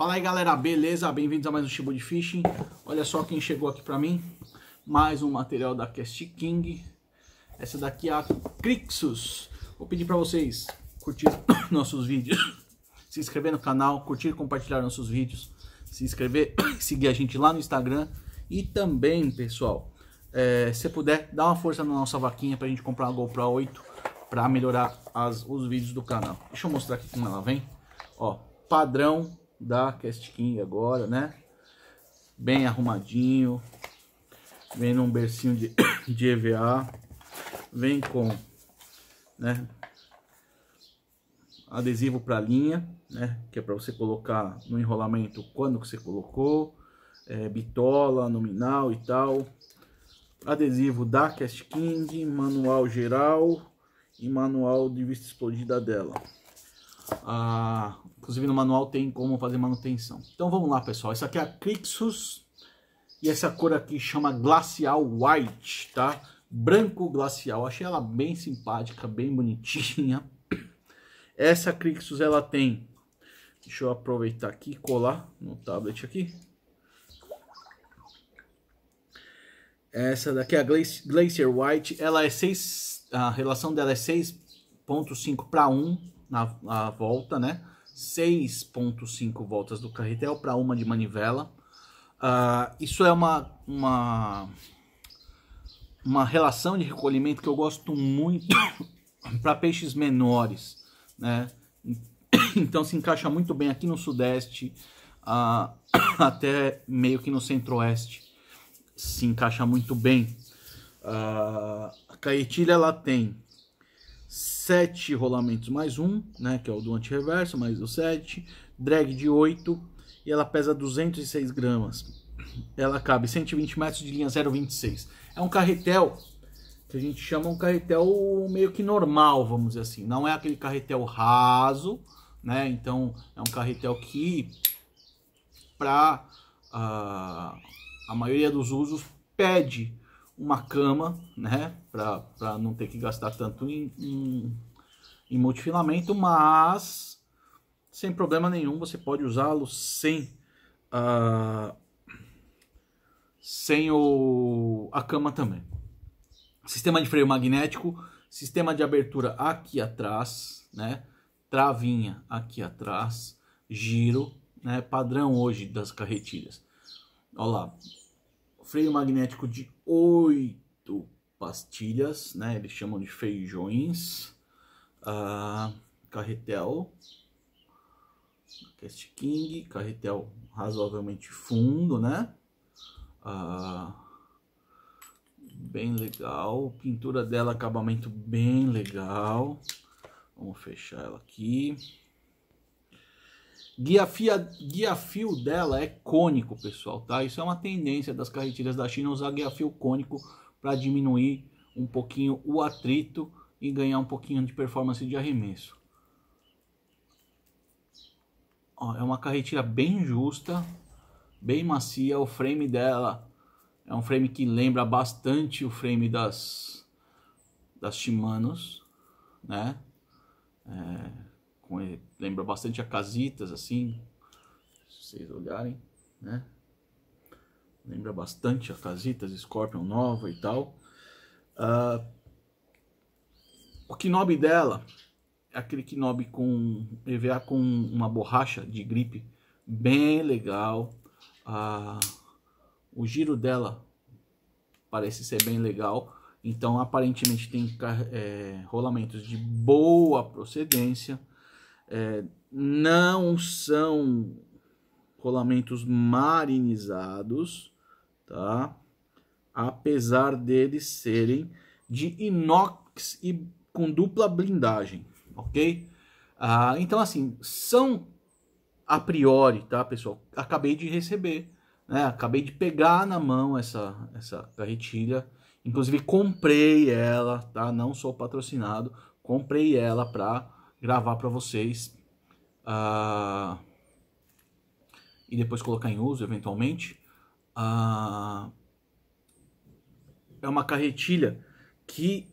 Fala aí galera, beleza? Bem-vindos a mais um Shibu de Fishing. Olha só quem chegou aqui pra mim. Mais um material da Cast King. Essa daqui é a Crixus. Vou pedir pra vocês curtir nossos vídeos, se inscrever no canal, curtir e compartilhar nossos vídeos, se inscrever, seguir a gente lá no Instagram. E também, pessoal, é, se puder, dá uma força na nossa vaquinha pra gente comprar a GoPro 8 pra melhorar as, os vídeos do canal. Deixa eu mostrar aqui como ela vem. Ó, padrão da Cast King agora, né? Bem arrumadinho. Vem num bercinho de, de EVA. Vem com, né? Adesivo para linha, né? Que é para você colocar no enrolamento quando que você colocou. É, bitola, nominal e tal. Adesivo da Cast King, manual geral e manual de vista explodida dela. Ah, inclusive no manual tem como fazer manutenção. Então vamos lá, pessoal. Essa aqui é a Crixus. E essa cor aqui chama Glacial White, tá? Branco glacial. Achei ela bem simpática, bem bonitinha. Essa Crixus, ela tem... Deixa eu aproveitar aqui e colar no tablet aqui. Essa daqui é a Glacier White. Ela é 6... A relação dela é 6.5 para 1 na, na volta, né? 6.5 voltas do carretel para uma de manivela. Uh, isso é uma, uma, uma relação de recolhimento que eu gosto muito para peixes menores, né? Então se encaixa muito bem aqui no sudeste, uh, até meio que no centro-oeste. Se encaixa muito bem. Uh, a caetilha ela tem 7 rolamentos mais 1, né, que é o do antirreverso, mais o 7, drag de 8 e ela pesa 206 gramas. Ela cabe 120 metros de linha 0,26. É um carretel que a gente chama um carretel meio que normal, vamos dizer assim. Não é aquele carretel raso, né? Então é um carretel que, para uh, ah, a maioria dos usos, pede uma cama, né? Para não ter que gastar tanto em, em, em multifilamento, mas sem problema nenhum você pode usá-lo sem, uh, sem o, a cama também. Sistema de freio magnético, sistema de abertura aqui atrás, né? Travinha aqui atrás, giro, né? Padrão hoje das carretilhas. Olha lá, freio magnético de oito pastilhas, né? Eles chamam de feijões. Ah, carretel. Cast King, carretel razoavelmente fundo, né? Ah, bem legal. Pintura dela, acabamento bem legal. Vamos fechar ela aqui. Guia, fia, guia fio dela é cônico, pessoal, tá? Isso é uma tendência das carretilhas da China usar guia fio cônico para diminuir um pouquinho o atrito e ganhar um pouquinho de performance de arremesso. Ó, é uma carretilha bem justa, bem macia. O frame dela é um frame que lembra bastante o frame das, das Shimanos, né? É com ele. Lembra bastante a casitas, assim. Se vocês olharem, né? Lembra bastante a casitas, Scorpion nova e tal. Uh, o Kinobi dela é aquele Kinobi com EVA com uma borracha de gripe bem legal. Uh, o giro dela parece ser bem legal. Então, aparentemente tem é, rolamentos de boa procedência é, não são rolamentos marinizados, tá? apesar deles serem de inox e com dupla blindagem, ok? Ah, então, assim, são a priori, tá, pessoal? Acabei de receber, né? Acabei de pegar na mão essa, essa carretilha. Inclusive, comprei ela, tá? Não sou patrocinado. Comprei ela para gravar para vocês uh, e depois colocar em uso eventualmente. Uh, é uma carretilha que,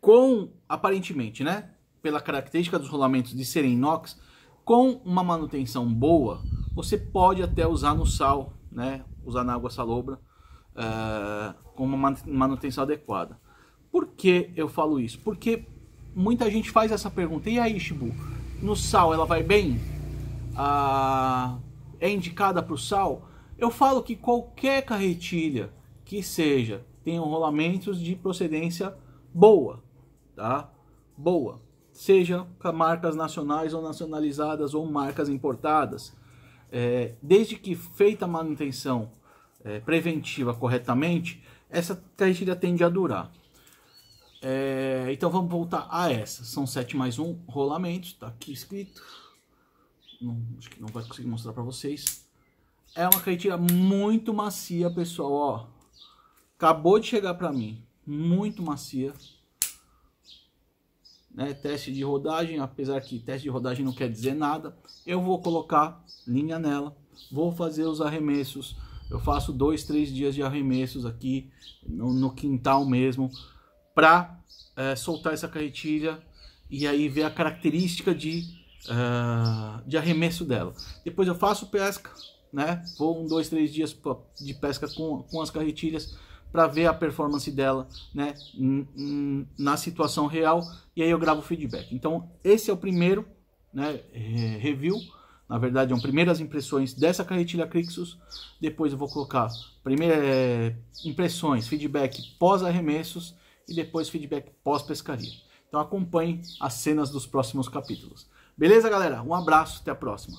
com aparentemente, né, pela característica dos rolamentos de serem inox, com uma manutenção boa, você pode até usar no sal, né, usar na água salobra, uh, com uma manutenção adequada. Por que eu falo isso? Porque muita gente faz essa pergunta. E aí, Ishibu, no sal ela vai bem? Ah, é indicada para o sal? Eu falo que qualquer carretilha que seja tem rolamentos de procedência boa, tá? Boa, seja marcas nacionais ou nacionalizadas ou marcas importadas, é, desde que feita a manutenção é, preventiva corretamente, essa carretilha tende a durar. É, então vamos voltar a essa. São 7 mais 1 rolamentos, tá aqui escrito. Não, acho que não vai conseguir mostrar para vocês. É uma cartilha muito macia, pessoal, ó. Acabou de chegar para mim. Muito macia. Né, teste de rodagem, apesar que teste de rodagem não quer dizer nada. Eu vou colocar linha nela, vou fazer os arremessos. Eu faço dois, três dias de arremessos aqui no, no quintal mesmo para é, soltar essa carretilha e aí ver a característica de, uh, de arremesso dela. Depois eu faço pesca, né? Vou um, dois, três dias de pesca com, com as carretilhas para ver a performance dela, né? Na situação real e aí eu gravo o feedback. Então esse é o primeiro, né? É, review. Na verdade, são é primeiras impressões dessa carretilha Crixus. Depois eu vou colocar primeiras impressões, feedback pós arremessos e depois feedback pós-pescaria. Então acompanhe as cenas dos próximos capítulos. Beleza, galera? Um abraço, até a próxima.